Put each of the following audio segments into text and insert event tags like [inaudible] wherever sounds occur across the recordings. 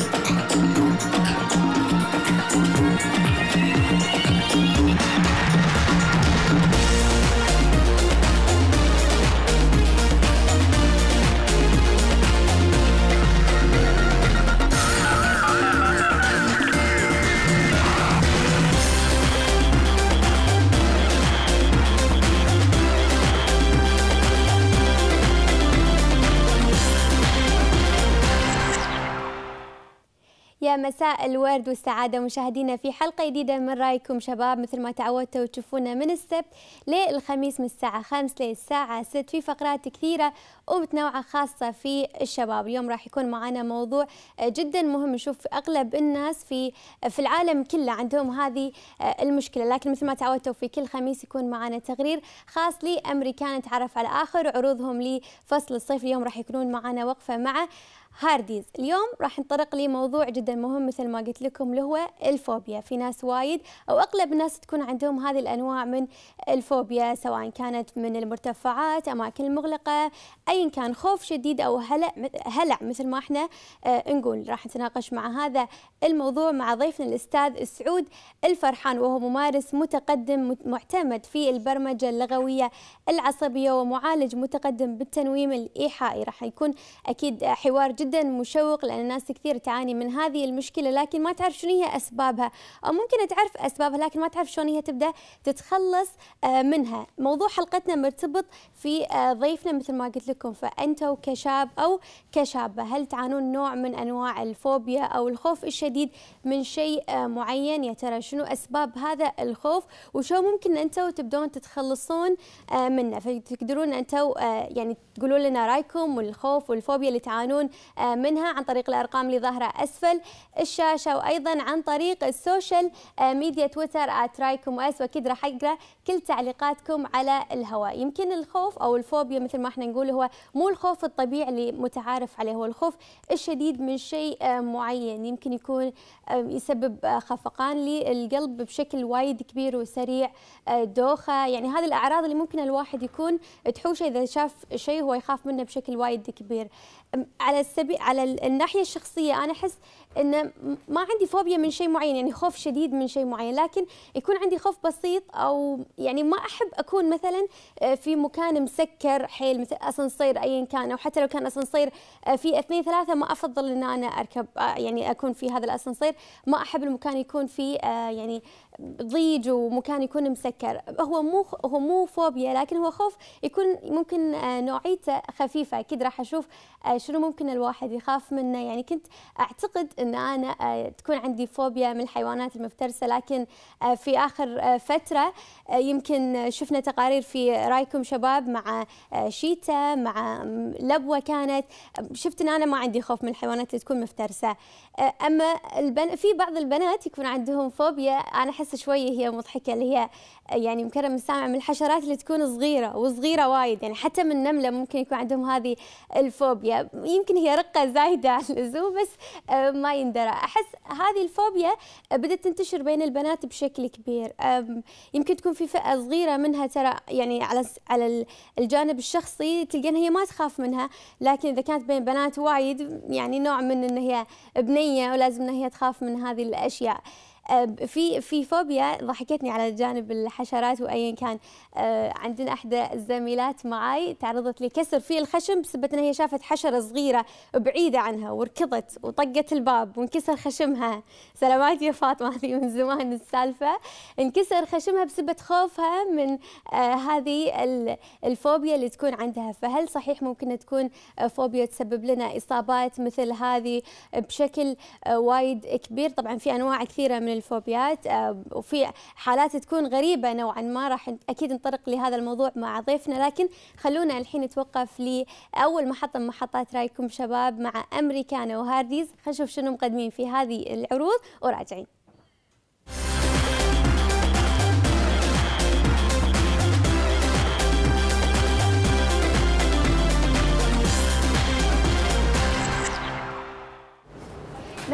Thank you. مساء الورد والسعادة مشاهدينا في حلقة جديدة من رايكم شباب مثل ما تعودتوا تشوفونا من السبت للخميس من الساعة 5 للساعة 6 في فقرات كثيرة ومتنوعة خاصة في الشباب اليوم راح يكون معنا موضوع جدا مهم نشوف أغلب الناس في في العالم كله عندهم هذه آه، المشكلة لكن مثل ما تعودتوا في كل خميس يكون معنا تقرير خاص لأمريكان نتعرف على آخر عروضهم لفصل الصيف اليوم راح يكونون معنا وقفة مع هارديز اليوم راح نطرق لموضوع جدا مهم مثل ما قلت لكم اللي هو الفوبيا في ناس وايد او اغلب الناس تكون عندهم هذه الانواع من الفوبيا سواء كانت من المرتفعات اماكن المغلقه ايا كان خوف شديد او هلع هلع مثل ما احنا آه نقول راح نتناقش مع هذا الموضوع مع ضيفنا الاستاذ سعود الفرحان وهو ممارس متقدم معتمد في البرمجه اللغويه العصبيه ومعالج متقدم بالتنويم الايحائي راح يكون اكيد حوار جدا جدا مشوق لان ناس كثير تعاني من هذه المشكله لكن ما تعرف شنو هي اسبابها او ممكن تعرف اسبابها لكن ما تعرف شلون هي تبدا تتخلص آه، منها موضوع حلقتنا مرتبط في آه، ضيفنا مثل ما قلت لكم فانتوا كشاب او كشابه هل تعانون نوع من انواع الفوبيا او الخوف الشديد من شيء آه، معين يا ترى شنو اسباب هذا الخوف وشو ممكن انتوا تبدون تتخلصون منه فتقدرون انتوا يعني تقولون لنا رايكم والخوف والفوبيا اللي تعانون آه، منها عن طريق الأرقام اللي ظاهرة أسفل الشاشة وأيضا عن طريق السوشيال آه، ميديا تويتر رايكم اس وأكيد راح أقرأ كل تعليقاتكم على الهواء يمكن الخوف أو الفوبيا مثل ما احنا نقول هو مو الخوف الطبيعي اللي متعارف عليه هو الخوف الشديد من شيء آه، معين يمكن يكون يسبب خفقان للقلب بشكل وايد كبير وسريع دوخة يعني هذه الأعراض اللي ممكن الواحد يكون تحوشه إذا شاف شيء هو يخاف منه بشكل وايد كبير على السبيل بي على الناحيه الشخصيه انا احس ان ما عندي فوبيا من شيء معين يعني خوف شديد من شيء معين لكن يكون عندي خوف بسيط او يعني ما احب اكون مثلا آه، في مكان مسكر حيل مثل اسانسير ايا كان او حتى لو كان اسانسير آه، في اثنين ثلاثه ما افضل ان انا اركب آه، يعني اكون في هذا الاسانسير ما احب المكان يكون فيه يعني ضيج ومكان يكون مسكر هو مو هو مو فوبيا لكن هو خوف يكون ممكن آه، نوعيته خفيفه اكيد راح اشوف آه، شنو ممكن الواحد يخاف منه يعني كنت اعتقد ان انا آه، تكون عندي فوبيا من الحيوانات المفترسه لكن في اخر فتره يمكن شفنا تقارير في رايكم شباب مع شيتا مع لبوه كانت شفت ان انا ما عندي خوف من الحيوانات اللي تكون مفترسه اما البن في بعض البنات يكون عندهم فوبيا انا احس شويه هي مضحكه اللي هي يعني مكرم السامع من الحشرات اللي تكون صغيره وصغيره وايد يعني حتى من النمله ممكن يكون عندهم هذه الفوبيا يمكن هي رقه زايده عن اللزوم بس آه، ما يندرى احس هذه الفوبيا بدات تنتشر بين البنات بشكل كبير يمكن تكون في فئه صغيره منها ترى يعني على على الجانب الشخصي تلقين هي ما تخاف منها لكن اذا كانت بين بنات وايد يعني نوع من ان هي بنيه ولازم ان هي تخاف من هذه الاشياء في في فوبيا ضحكتني على جانب الحشرات وايا كان أه، عندنا احدى الزميلات معي تعرضت لكسر في الخشم بسبب انها هي شافت حشره صغيره بعيده عنها وركضت وطقت الباب وانكسر خشمها سلامات يا فاطمه هذه من زمان السالفه انكسر خشمها بسبب خوفها من أه، هذه الفوبيا اللي تكون عندها فهل صحيح ممكن تكون أه، فوبيا تسبب لنا اصابات مثل هذه بشكل وايد كبير طبعا في انواع كثيره من الفوبيات آه، وفي حالات تكون غريبه نوعا ما راح اكيد نطرق لهذا الموضوع مع ضيفنا لكن خلونا الحين نتوقف لاول محطه من محطات رايكم شباب مع امريكانا وهارديز خلينا نشوف شنو مقدمين في هذه العروض وراجعين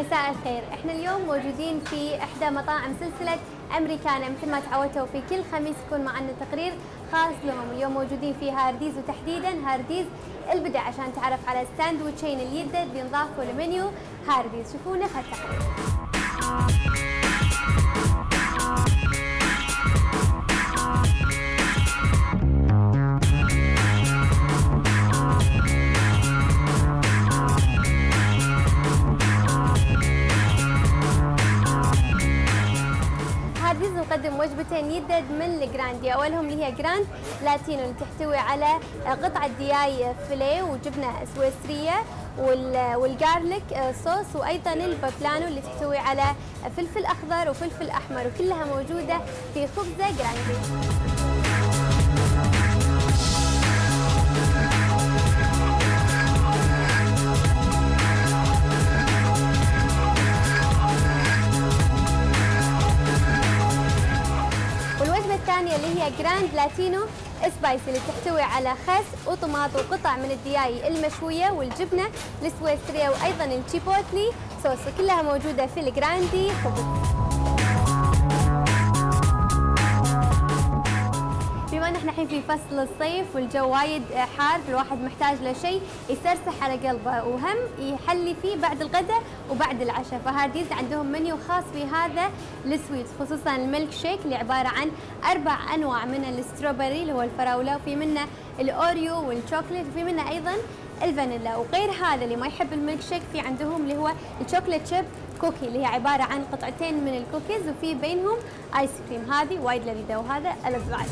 مساء الخير احنا اليوم موجودين في احدى مطاعم سلسله امريكانا مثل ما تعودتوا في كل خميس يكون معنا تقرير خاص لهم اليوم موجودين في هارديز وتحديدا هارديز البدع عشان تعرف على الساندويتشين اليدد بينضافوا لمنيو هارديز شوفونا خلف يقدم وجبتين يدد من الجراندي اولهم اللي هي جراند لاتينو اللي تحتوي على قطعه دياي فيليه وجبنه سويسريه والجارليك صوص وايضا البابلانو اللي تحتوي على فلفل اخضر وفلفل احمر وكلها موجوده في خبزه جراندي هي جراند لاتينو سبايسي اللي تحتوي على خس وطماط وقطع من الدياي المشوية والجبنة السويسرية وأيضا التشيبوتلي صوص كلها موجودة في الجراندي خبز الحين في فصل الصيف والجو وايد حار الواحد محتاج لشيء يسرسح على قلبه وهم يحلي فيه بعد الغداء وبعد العشاء فهارديز عندهم منيو خاص في هذا السويت خصوصا الميلك شيك اللي عباره عن اربع انواع من الستروبري اللي هو الفراوله وفي منه الاوريو والشوكليت وفي منه ايضا الفانيلا وغير هذا اللي ما يحب الميلك شيك في عندهم اللي هو الشوكليت شيب كوكي اللي هي عباره عن قطعتين من الكوكيز وفي بينهم ايس كريم هذه وايد لذيذه وهذا ألذ بعد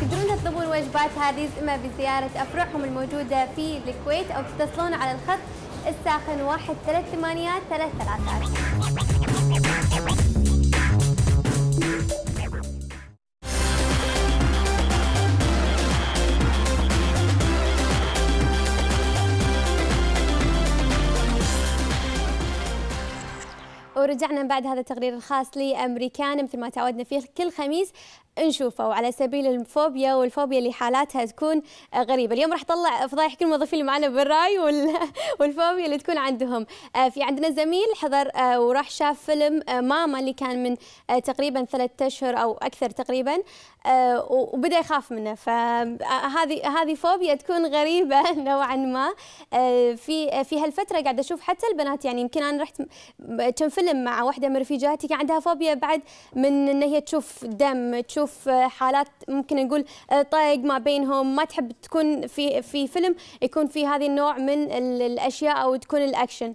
تقدرون تطلبون وجبات هذه إما بزيارة أفرعهم الموجودة في الكويت أو تتصلون على الخط الساخن 138333 ورجعنا بعد هذا التقرير الخاص لأمريكان مثل ما تعودنا فيه كل خميس نشوفه وعلى سبيل الفوبيا والفوبيا اللي حالاتها تكون غريبه اليوم راح اطلع فضايح كل الموظفين اللي معنا بالراي [laughs] والفوبيا اللي تكون عندهم آه، في عندنا زميل حضر آه، وراح شاف فيلم آه، ماما اللي كان من تقريبا ثلاثة اشهر او اكثر تقريبا وبدا يخاف منه فهذه هذه فوبيا تكون غريبه [laughs] نوعا ما في في هالفتره قاعده اشوف حتى البنات يعني يمكن انا رحت كم فيلم مع واحده من رفيجاتي كان عندها فوبيا بعد من ان هي تشوف دم تشوف تشوف آه، حالات ممكن نقول آه، طيق ما بينهم ما تحب تكون في في فيلم يكون في هذه النوع من الاشياء او تكون الاكشن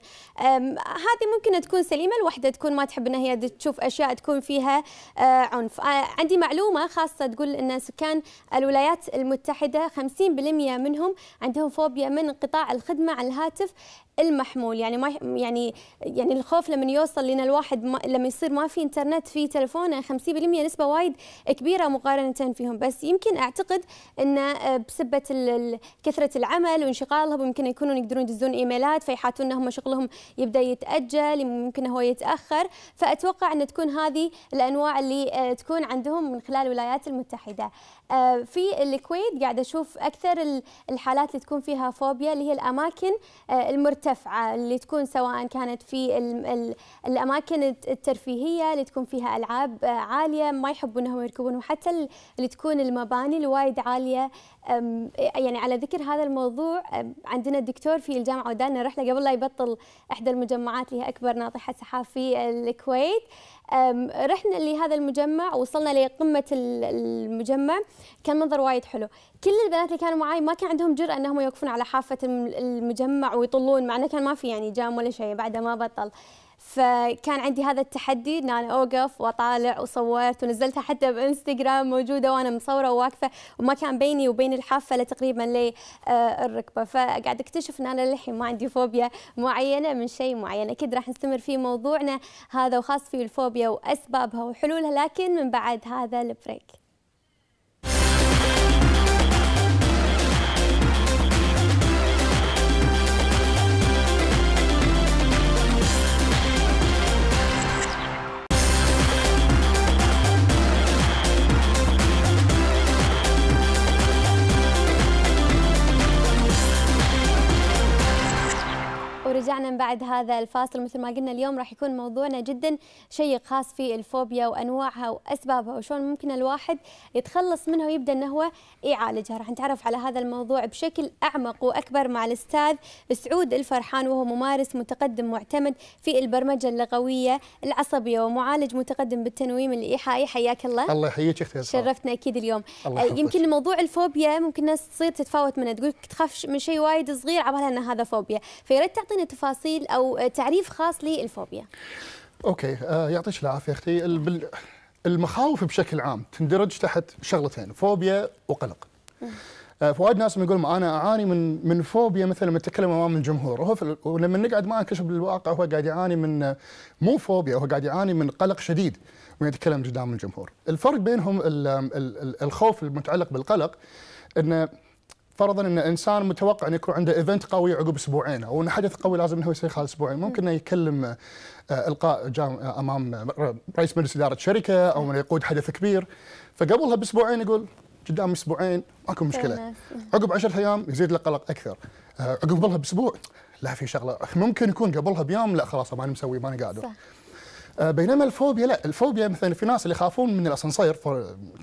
هذه ممكن تكون سليمه الوحده تكون ما تحب ان هي تشوف اشياء تكون فيها آه، عنف عندي معلومه خاصه تقول ان سكان الولايات المتحده 50% منهم عندهم فوبيا من انقطاع الخدمه على الهاتف المحمول يعني ما يعني يعني الخوف لما يوصل لنا الواحد ما لما يصير ما في انترنت في تلفونه 50% نسبه وايد كبيره مقارنه فيهم بس يمكن اعتقد ان آه، بسبه كثره العمل وانشغالهم يمكن يكونون يقدرون يدزون ايميلات فيحاتون هم شغلهم يبدا يتاجل ممكن هو يتاخر فاتوقع ان تكون هذه الانواع اللي آه، تكون عندهم من خلال الولايات المتحده آه، في الكويت قاعد اشوف اكثر الحالات اللي تكون فيها فوبيا اللي هي الاماكن آه، المرتفعه اللي تكون سواء كانت في الاماكن الترفيهيه اللي تكون فيها العاب آه، عاليه ما يحبون انهم يركبون وحتى اللي تكون المباني الوايد عاليه يعني على ذكر هذا الموضوع عندنا دكتور في الجامعة ودانا رحلة قبل لا يبطل إحدى المجمعات اللي هي أكبر ناطحة سحاب في الكويت رحنا لهذا المجمع وصلنا لقمة المجمع كان منظر وايد حلو كل البنات اللي كانوا معي ما كان عندهم جرأة أنهم يوقفون على حافة المجمع ويطلون معنا كان ما في يعني جام ولا شيء بعده ما بطل فكان عندي هذا التحدي ان انا اوقف واطالع وصورت ونزلتها حتى بانستغرام موجوده وانا مصوره وواقفه وما كان بيني وبين الحافله تقريبا لي آه، الركبه فقاعد اكتشف ان انا للحين ما عندي فوبيا معينه من شيء معين اكيد راح نستمر في موضوعنا هذا وخاص في الفوبيا واسبابها وحلولها لكن من بعد هذا البريك ورجعنا من بعد هذا الفاصل مثل ما قلنا اليوم راح يكون موضوعنا جدا شيق خاص في الفوبيا وانواعها واسبابها وشلون ممكن الواحد يتخلص منها ويبدا انه هو يعالجها راح نتعرف على هذا الموضوع بشكل اعمق واكبر مع الاستاذ سعود الفرحان وهو ممارس متقدم معتمد في البرمجه اللغويه العصبيه ومعالج متقدم بالتنويم الايحائي حياك الله الله يحييك اختي شرفتنا اكيد اليوم الله آه، يمكن موضوع الفوبيا ممكن الناس تصير تتفاوت منه تقول تخاف من شيء وايد صغير على انه هذا فوبيا فيا ريت تعطينا تفاصيل او تعريف خاص للفوبيا اوكي آه يعطيك العافيه اختي المخاوف بشكل عام تندرج تحت شغلتين فوبيا وقلق آه فوايد ناس من يقول انا اعاني من من فوبيا مثلا لما اتكلم امام الجمهور وهو ولما نقعد معه كشف بالواقع هو قاعد يعاني من آه، مو فوبيا هو قاعد يعاني من قلق شديد وهو يتكلم قدام الجمهور الفرق بينهم الـ الـ الخوف المتعلق بالقلق انه فرضا ان انسان متوقع انه يكون عنده ايفنت قوي عقب اسبوعين او انه حدث قوي لازم انه يصير خلال اسبوعين ممكن انه يكلم آه، القاء آه، امام رئيس مجلس اداره شركه او انه يقود حدث كبير فقبلها باسبوعين يقول قدام اسبوعين ماكو مشكله عقب 10 ايام يزيد له قلق اكثر آه، عقبها باسبوع لا في شغله ممكن يكون قبلها بيوم لا خلاص ماني مسوي ماني قادر صح. آه، بينما الفوبيا لا الفوبيا مثلا في ناس اللي يخافون من الاسانسير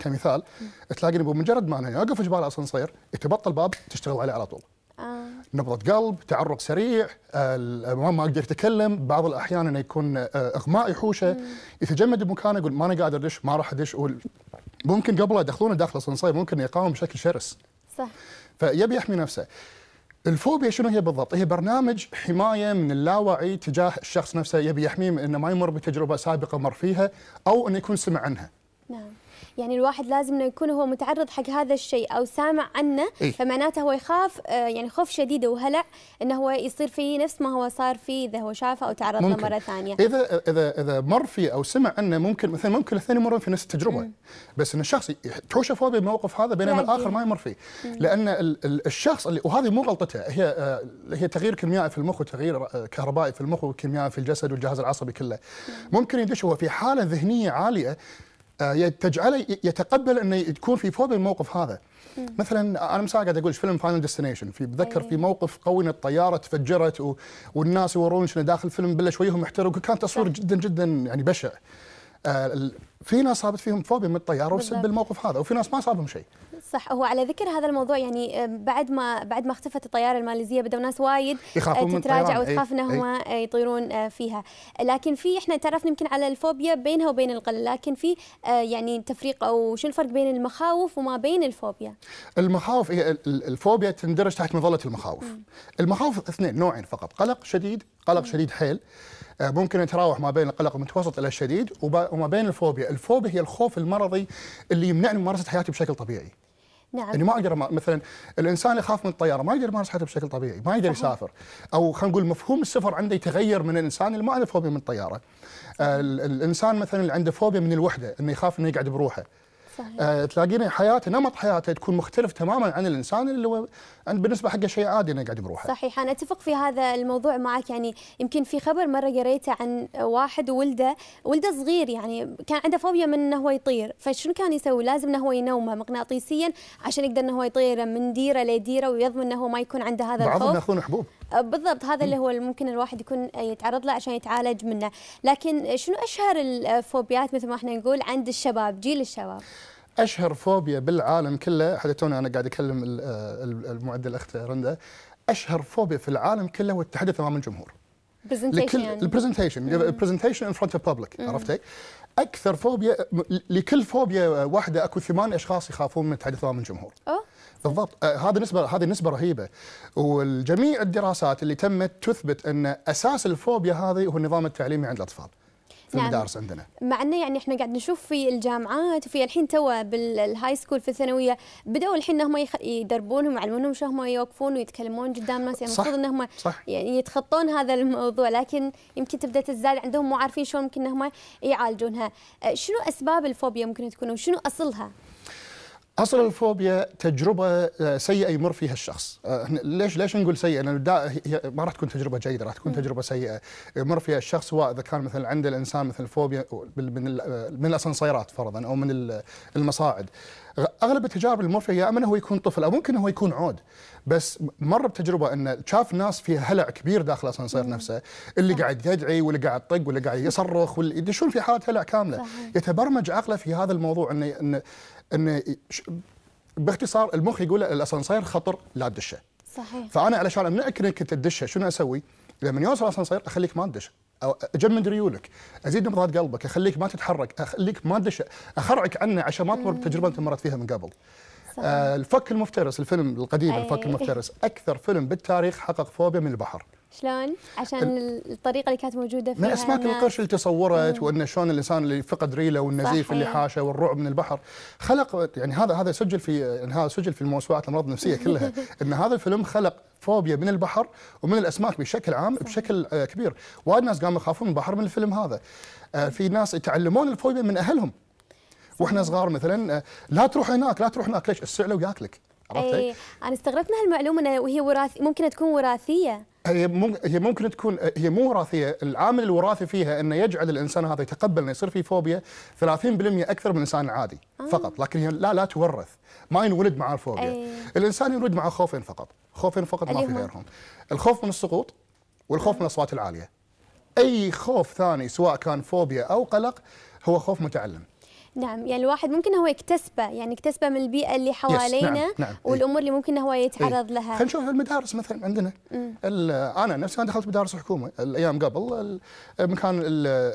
كمثال تلاقيني بمجرد ما انه يوقف جبال الاسانسير يتبطل الباب تشتغل عليه على طول آه. نبضة قلب تعرق سريع ما أقدر أتكلم بعض الأحيان أنه يكون آه، إغماء يحوشه يتجمد بمكانه يقول ما أنا قادر أدش ما راح أدش ممكن قبل يدخلونه داخل الأسانسير ممكن يقاوم بشكل شرس صح فيبي يحمي نفسه الفوبيا شنو هي بالضبط؟ هي برنامج حمايه من اللاوعي تجاه الشخص نفسه يبي يحميه من انه ما يمر بتجربه سابقه مر فيها او انه يكون سمع عنها. نعم. يعني الواحد لازم انه يكون هو متعرض حق هذا الشيء او سامع عنه إيه؟ فمعناته هو يخاف آه، يعني خوف شديد وهلع انه هو يصير فيه نفس ما هو صار فيه اذا هو شافه او تعرض له مره ثانيه اذا اذا اذا مر فيه او سمع عنه ممكن مثلا ممكن الثاني مره في نفس التجربه مم. بس ان الشخص تحوشه فوبيا بالموقف هذا بينما الاخر ما يمر فيه مم. لان الشخص اللي وهذه مو غلطته هي آه، هي تغيير كيميائي في المخ وتغيير آه، كهربائي في المخ وكيميائي في الجسد والجهاز العصبي كله ممكن يدش هو في حاله ذهنيه عاليه آه، تجعله يتقبل انه تكون في فوبيا الموقف هذا مثلا انا مساء قاعد اقول فيلم فاينل ديستنيشن في بتذكر في موقف قوي ان الطياره تفجرت و... والناس يورون شنو داخل الفيلم بلا شويهم احترق وكان تصوير جدا جدا يعني بشع آه في ناس صابت فيهم فوبيا من الطياره وبسبب الموقف هذا وفي ناس ما صابهم شيء صح هو على ذكر هذا الموضوع يعني آه، بعد ما بعد ما اختفت الطياره الماليزيه بدأوا ناس وايد تتراجع وتخاف انهم يطيرون آه، فيها لكن في احنا تعرفنا يمكن على الفوبيا بينها وبين القلق لكن في آه، يعني تفريق او شو الفرق بين المخاوف وما بين الفوبيا المخاوف هي الفوبيا تندرج تحت مظله المخاوف المخاوف اثنين نوعين فقط قلق شديد قلق شديد حيل ممكن يتراوح ما بين القلق المتوسط الى الشديد وما بين الفوبيا، الفوبيا هي الخوف المرضي اللي يمنعني من ممارسه حياتي بشكل طبيعي. نعم يعني ما اقدر مثلا الانسان اللي يخاف من الطياره ما يقدر يمارس حياته بشكل طبيعي، ما يقدر يسافر او خلينا نقول مفهوم السفر عنده يتغير من الانسان اللي ما عنده فوبيا من الطياره. آه الانسان مثلا اللي عنده فوبيا من الوحده انه يخاف انه يقعد بروحه صحيح. آه، تلاقينا حياته نمط حياته تكون مختلف تماما عن الانسان اللي هو بالنسبه حقه شيء عادي انه قاعد بروحه صحيح انا اتفق في هذا الموضوع معك يعني يمكن في خبر مره قريته عن واحد ولده ولده صغير يعني كان عنده فوبيا من انه هو يطير فشنو كان يسوي لازم انه هو ينومه مغناطيسيا عشان يقدر انه هو يطير من ديره لديره ويضمن انه هو ما يكون عنده هذا الخوف بعضهم ياخذون حبوب أه، بالضبط هذا اللي هو ممكن الواحد يكون أه، يتعرض له عشان يتعالج منه لكن شنو أشهر الفوبيات مثل ما احنا نقول عند الشباب جيل الشباب اشهر فوبيا بالعالم كله حتى تونا انا قاعد اكلم أه، المعدل الاخت رندا اشهر فوبيا في العالم كله هو التحدث امام الجمهور لكل البرزنتيشن البرزنتيشن ان فرونت اوف بابليك عرفتي؟ اكثر فوبيا لكل فوبيا واحده اكو ثمان اشخاص يخافون من التحدث امام الجمهور. أوه. بالضبط آه، هذه نسبه هذه نسبه رهيبه والجميع الدراسات اللي تمت تثبت ان اساس الفوبيا هذه هو النظام التعليمي عند الاطفال في نعم. المدارس عندنا مع انه يعني احنا قاعد نشوف في الجامعات وفي الحين توا بالهاي سكول في الثانويه بداوا الحين انهم يدربونهم يعلمونهم شو هم يوقفون ويتكلمون قدام الناس يعني المفروض انهم يعني يتخطون هذا الموضوع لكن يمكن تبدا تزداد عندهم مو عارفين شلون ممكن انهم يعالجونها آه، شنو اسباب الفوبيا ممكن تكون وشنو اصلها اصل الفوبيا تجربه آه، سيئه يمر فيها الشخص آه، ليش ليش نقول سيئه لان هي ما راح تكون تجربه جيده راح تكون تجربه سيئه يمر فيها الشخص سواء اذا كان مثلا عند الانسان مثلا فوبيا من آه، من الاسانسيرات فرضا او من المصاعد اغلب التجارب اللي فيها يا اما هو يكون طفل او ممكن هو يكون عود بس مر بتجربه انه شاف ناس فيها هلع كبير داخل الاسانسير نفسه اللي قاعد يدعي واللي قاعد يطق واللي قاعد يصرخ واللي يدشون في حاله هلع كامله يتبرمج عقله في هذا الموضوع انه ان باختصار المخ يقول الاسانسير خطر لا تدشه صحيح فانا علشان امنعك انك تدشه شنو اسوي؟ لما يوصل الاسانسير اخليك ما تدش أو اجمد ريولك ازيد نبضات قلبك اخليك ما تتحرك اخليك ما تدش اخرعك عنه عشان ما تمر بتجربه انت مرت فيها من قبل صحيح. آه الفك المفترس الفيلم القديم أي. الفك المفترس اكثر فيلم بالتاريخ حقق فوبيا من البحر شلون؟ عشان الطريقه اللي كانت موجوده فيها من اسماك القرش اللي تصورت وانه شلون الانسان اللي فقد ريله والنزيف اللي حاشه والرعب من البحر خلق يعني هذا هذا سجل في يعني هذا سجل في الموسوعات الامراض النفسيه كلها [laughs] ان هذا الفيلم خلق فوبيا من البحر ومن الاسماك بشكل عام صح. بشكل آه، كبير، وايد ناس قاموا يخافون من البحر من الفيلم هذا. آه، في ناس يتعلمون الفوبيا من اهلهم. واحنا صغار مثلا آه، لا تروح هناك لا تروح هناك ليش السعله وياكلك عرفت؟ اي انا استغربت من هالمعلومه وهي وراث ممكن تكون وراثيه هي ممكن تكون هي مو وراثيه، العامل الوراثي فيها انه يجعل الانسان هذا يتقبل انه يصير فيه فوبيا 30% اكثر من الانسان العادي آه. فقط، لكن هي لا لا تورث، ما ينولد مع الفوبيا. أي. الانسان ينولد مع خوفين فقط، خوفين فقط ما في غيرهم. الخوف من السقوط والخوف من الاصوات العاليه. اي خوف ثاني سواء كان فوبيا او قلق هو خوف متعلم. نعم يعني الواحد ممكن هو يكتسبه يعني يكتسبه من البيئه اللي حوالينا نعم. نعم. إيه. والامور اللي ممكن هو يتعرض إيه. لها خلينا نشوف المدارس مثلا عندنا انا نفسي انا دخلت مدارس حكومه الايام قبل مكان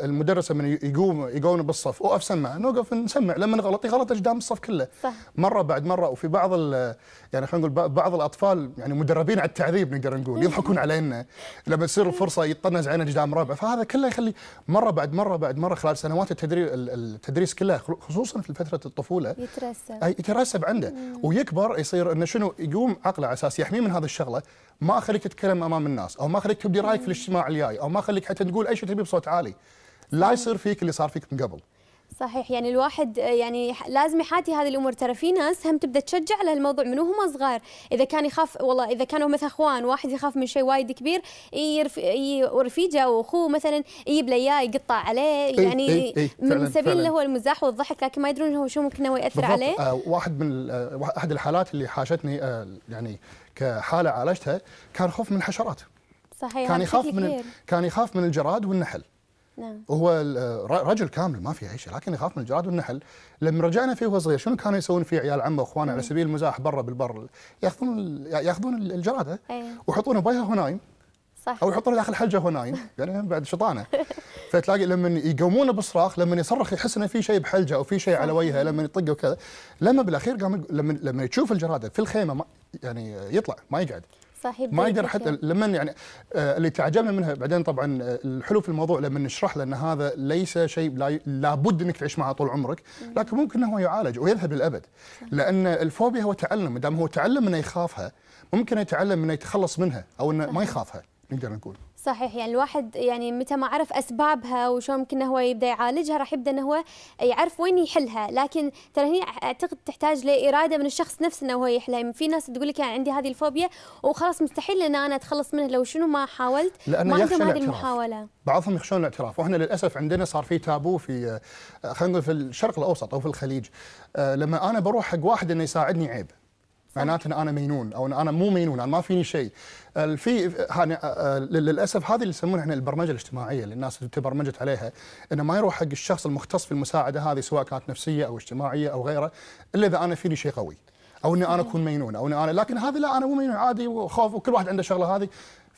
المدرسه من يقوم يقون بالصف اوقف معه نوقف نسمع لما نغلط يغلط قدام الصف كله صح. مره بعد مره وفي بعض يعني خلينا نقول بعض الاطفال يعني مدربين على التعذيب نقدر نقول [laughs] يضحكون علينا لما تصير الفرصه يطنز علينا قدام ربع فهذا كله يخلي مره بعد مره بعد مره خلال سنوات التدريب التدريس كله خصوصا في فتره الطفوله يترسب يترسب عنده مم. ويكبر يصير انه شنو يقوم عقله على اساس يحميه من هذا الشغله ما اخليك تتكلم امام الناس او ما اخليك تبدي رايك مم. في الاجتماع الجاي او ما اخليك حتى تقول اي شيء تبي بصوت عالي لا يصير فيك اللي صار فيك من قبل صحيح يعني الواحد يعني لازم يحاتي هذه الامور ترى في ناس هم تبدا تشجع على الموضوع من وهم صغار اذا كان يخاف والله اذا كانوا مثلا اخوان واحد يخاف من شيء وايد كبير ورفيجه واخوه مثلا يجيب له اياه يقطع عليه يعني أي أي أي من سبيل اللي هو المزاح والضحك لكن ما يدرون هو شو ممكن هو ياثر عليه آه واحد من آه، احد الحالات اللي حاشتني آه يعني كحاله عالجتها كان خوف من الحشرات صحيح كان يخاف من كان يخاف من الجراد والنحل نعم هو رجل كامل ما في اي شيء لكن يخاف من الجراد والنحل لما رجعنا فيه وهو صغير شنو كانوا يسوون فيه عيال عمه واخوانه على سبيل المزاح برا بالبر ياخذون ياخذون الجراده إيه. ويحطونه بيها هو نايم صح او يحطونه داخل حلجه هو نايم [laughs] يعني بعد شطانه فتلاقي لما يقومونه بصراخ لما يصرخ يحس انه في شيء بحلجه او في شيء على وجهه لما يطقه وكذا لما بالاخير قام لما لما تشوف الجراده في الخيمه يعني يطلع ما يقعد صحيح ما يقدر حتى لما يعني آه، اللي تعجبنا منها بعدين طبعا آه، الحلو في الموضوع لما نشرح له ان هذا ليس شيء لابد انك تعيش معه طول عمرك لكن ممكن انه يعالج ويذهب للابد لان الفوبيا هو تعلم دام هو تعلم انه يخافها ممكن يتعلم انه يتخلص منها او انه ما يخافها نقدر نقول صحيح يعني الواحد يعني متى ما عرف اسبابها وشو ممكن هو يبدا يعالجها راح يبدا انه هو يعرف وين يحلها لكن ترى هنا اعتقد تحتاج لاراده من الشخص نفسه انه هو يحلها يعني في ناس تقول لك يعني عندي هذه الفوبيا وخلاص مستحيل ان انا اتخلص منها لو شنو ما حاولت ما عندهم هذه المحاوله بعضهم يخشون الاعتراف واحنا للاسف عندنا صار في تابو في آه، خلينا نقول في الشرق الاوسط او في الخليج آه، لما انا بروح حق واحد انه يساعدني عيب معناته ان انا مينون او انا مو مينون انا ما فيني شيء في للاسف هذه اللي يسمونها احنا البرمجه الاجتماعيه اللي الناس تبرمجت عليها انه ما يروح حق الشخص المختص في المساعده هذه سواء كانت نفسيه او اجتماعيه او غيره الا اذا انا فيني شيء قوي او اني انا اكون مينون او اني انا لكن هذا لا انا مو مينون عادي وخوف وكل واحد عنده شغله هذه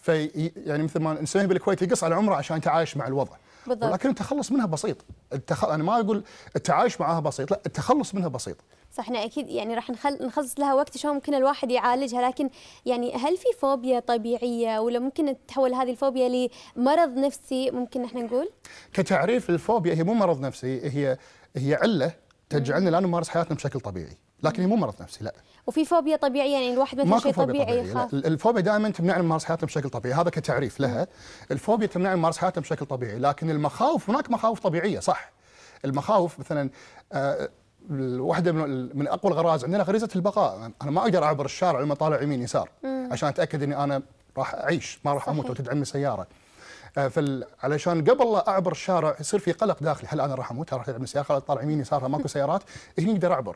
في يعني مثل ما نسميه بالكويت يقص على عمره عشان يتعايش مع الوضع بالضبط. ولكن التخلص منها بسيط التخ... انا ما اقول التعايش معها بسيط لا التخلص منها بسيط فاحنا اكيد يعني راح نخصص لها وقت شلون ممكن الواحد يعالجها لكن يعني هل في فوبيا طبيعيه ولا ممكن تتحول هذه الفوبيا لمرض نفسي ممكن احنا نقول؟ كتعريف الفوبيا هي مو مرض نفسي هي هي عله تجعلنا لا نمارس حياتنا بشكل طبيعي، لكن هي مو مرض نفسي لا. وفي فوبيا طبيعيه يعني الواحد مثلا شيء طبيعي يخاف الفوبيا دائما تمنعنا من ممارسه حياتنا بشكل طبيعي هذا كتعريف لها الفوبيا تمنعنا من ممارسه حياتنا بشكل طبيعي لكن المخاوف هناك مخاوف طبيعيه صح المخاوف مثلا آه، واحده من من اقوى الغرائز عندنا غريزه البقاء انا ما اقدر اعبر الشارع لما طالع يمين يسار مم. عشان اتاكد اني انا راح اعيش ما راح اموت وتدعمني سياره آه، فعلشان علشان قبل لا اعبر الشارع يصير في قلق داخلي هل انا راح اموت راح تدعمني سياره خلاص طالع يمين يسار ماكو سيارات [laughs] هني اقدر اعبر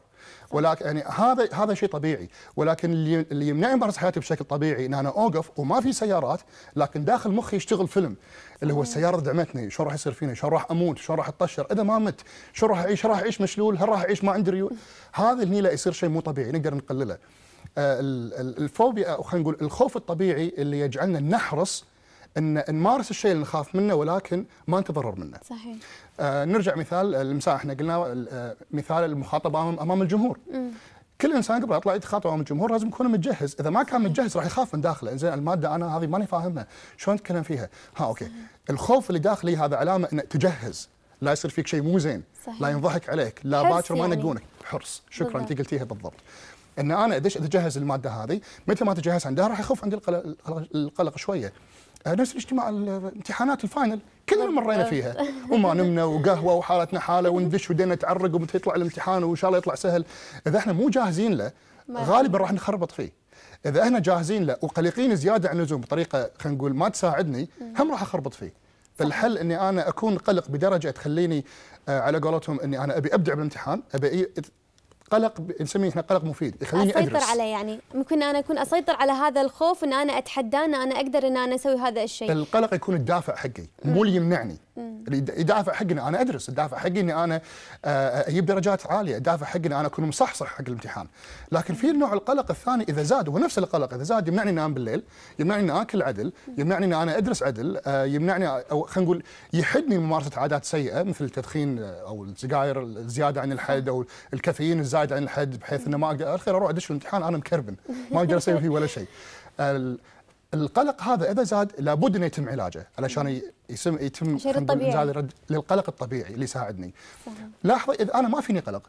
ولكن يعني هذا هذا شيء طبيعي ولكن اللي, اللي يمنعني امارس حياتي بشكل طبيعي ان انا اوقف وما في سيارات لكن داخل مخي يشتغل فيلم اللي هو السياره أمم. دعمتني شو راح يصير فيني شو راح اموت شو راح اتطشر اذا ما مت شو راح اعيش راح اعيش مشلول هل راح اعيش ما عندي ريول أمم. هذا هني لا يصير شيء مو طبيعي نقدر نقلله آه، الفوبيا او خلينا نقول الخوف الطبيعي اللي يجعلنا نحرص ان نمارس الشيء اللي نخاف منه ولكن ما نتضرر منه. صحيح. آه نرجع مثال المساء احنا قلنا آه، مثال المخاطبه امام الجمهور. م. أمم. كل انسان قبل يطلع يتخاطب امام الجمهور لازم يكون متجهز، اذا ما كان متجهز راح يخاف من داخله، زين الماده انا هذه ماني فاهمها، شلون اتكلم فيها؟ ها اوكي، الخوف اللي داخلي هذا علامه انك تجهز، لا يصير فيك شيء مو زين، لا ينضحك عليك، لا باكر ما يعني. ينقونك، يعني. حرص، شكرا انت قلتيها بالضبط. ان انا ادش اتجهز الماده هذه، متى ما تجهز عندها راح يخف عندي القلق, القلق شويه. آه، نفس الاجتماع الامتحانات الفاينل كلنا مرينا فيها وما نمنا وقهوه وحالتنا حاله وندش ودينا تعرق ومتى يطلع الامتحان وان شاء الله يطلع سهل اذا احنا مو جاهزين له غالبا راح نخربط فيه اذا احنا جاهزين له وقلقين زياده عن اللزوم بطريقه خلينا نقول ما تساعدني هم راح اخربط فيه فالحل اني انا اكون قلق بدرجه تخليني آه، على قولتهم اني انا ابي ابدع بالامتحان ابي قلق نسميه احنا قلق مفيد يخليني اسيطر أدرس. على يعني ممكن انا اكون اسيطر على هذا الخوف ان انا اتحداه ان انا اقدر ان انا اسوي هذا الشيء القلق يكون الدافع حقي مو اللي يمنعني اللي يدافع اني انا ادرس، يدافع حقي اني انا اجيب آه، درجات عاليه، يدافع حقي اني انا اكون مصحصح حق الامتحان، لكن في النوع القلق الثاني اذا زاد هو نفس القلق اذا زاد يمنعني انام بالليل، يمنعني اني اكل عدل، يمنعني اني انا ادرس عدل، آه، يمنعني او خلينا نقول يحدني من ممارسه عادات سيئه مثل التدخين آه، او السجاير الزياده عن الحد او الكافيين الزايد عن الحد بحيث انه ما اقدر اخر اروح ادش الامتحان انا مكربن، ما اقدر اسوي فيه ولا شيء. القلق هذا اذا زاد لابد انه يتم علاجه علشان يسم يتم انزال للقلق الطبيعي اللي يساعدني لاحظ اذا انا ما فيني قلق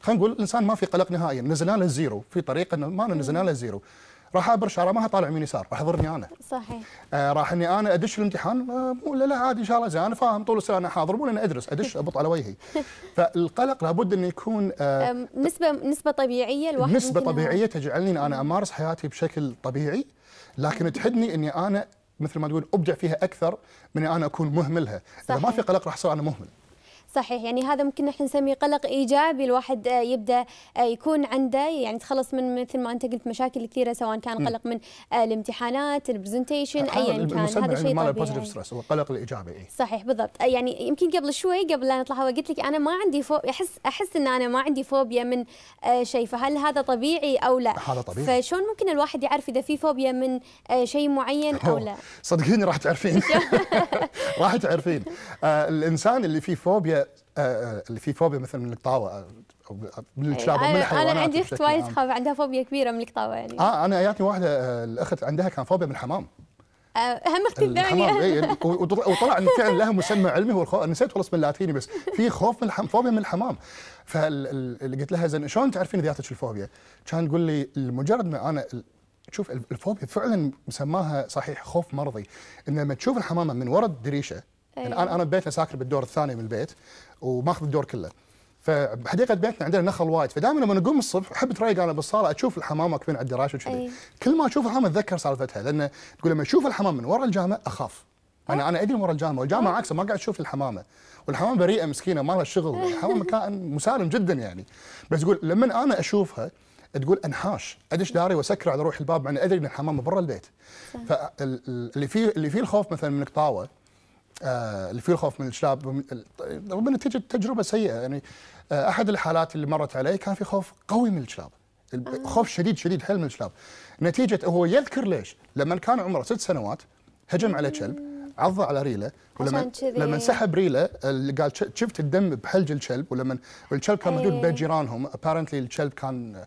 خلينا نقول الانسان ما في قلق نهائيا نزلنا له الزيرو في طريق انه ما نزلنا له الزيرو راح ابر شعره ما طالع من يسار راح يضرني انا صحيح آه راح اني انا ادش الامتحان آه، مو لا لا عادي ان شاء الله زين انا فاهم طول السنه انا حاضر مو انا ادرس ادش [laughs] ابط على وجهي فالقلق لابد انه يكون آه نسبه نسبه طبيعيه الواحد نسبه طبيعيه تجعلني انا امارس حياتي بشكل طبيعي لكن تحدني اني انا مثل ما تقول ابدع فيها اكثر من انا اكون مهملها، صحيح. اذا ما في قلق راح اصير انا مهمل. صحيح يعني هذا ممكن نحن نسميه قلق ايجابي الواحد آه، يبدا آه، يكون عنده يعني تخلص من مثل ما انت قلت مشاكل كثيره سواء كان قلق من آه، الامتحانات البرزنتيشن ايا كان هذا شيء طبيعي هو القلق الايجابي إيه؟ صحيح بالضبط يعني يمكن قبل شوي قبل لا نطلع هو قلت لك انا ما عندي فوبيا احس احس ان انا ما عندي فوبيا من شيء فهل هذا طبيعي او لا هذا طبيعي فشلون ممكن الواحد يعرف اذا في فوبيا من شيء معين او لا صدقيني راح تعرفين [laughs] [laughs] راح تعرفين الانسان اللي فيه فوبيا آه، اللي فيه فوبيا مثلا من القطاوه آه، آه، او من الشعب من انا عندي اخت وايد تخاف عندها فوبيا كبيره من القطاوه يعني اه انا جاتني واحده الاخت عندها كان فوبيا من الحمام اهم اختي الثانيه إيه، يعني [laughs] وطلع انه فعلا لها مسمى علمي هو الخوف نسيت والله اسمه اللاتيني بس في خوف من الحمام فوبيا من الحمام فقلت لها زين شلون تعرفين اذا جاتك الفوبيا؟ كان تقول لي مجرد ما انا شوف الفوبيا فعلا مسماها صحيح خوف مرضي ان لما تشوف الحمامه من وراء الدريشه أيوة. يعني انا انا ببيتنا ساكن بالدور الثاني من البيت وماخذ الدور كله فبحديقه بيتنا عندنا نخل وايد فدائما لما نقوم الصبح احب تريق انا بالصاله اشوف الحمام واقفين على الدراجه وكذي أيوة. كل ما اشوف الحمام اتذكر سالفتها لان تقول لما اشوف الحمام من ورا الجامع اخاف انا انا ادري ورا الجامعه والجامعه عكسه ما قاعد اشوف الحمامه والحمامه بريئه مسكينه ما لها شغل الحمامه مكان مسالم جدا يعني بس تقول لما انا اشوفها تقول انحاش ادش داري واسكر على روح الباب مع ادري ان الحمامه برا البيت فاللي فيه اللي فيه الخوف مثلا من قطاوه آه، اللي الخوف من الشلاب ربما نتيجه تجربه سيئه يعني آه، احد الحالات اللي مرت علي كان في خوف قوي من الشلاب آه. خوف شديد شديد حيل من الشلاب نتيجه هو يذكر ليش لما كان عمره ست سنوات هجم على كلب عض على ريله ولما لما سحب ريله قال شفت الدم بحلج الكلب ولما الكلب كان موجود إيه. بين جيرانهم ابارنتلي الكلب كان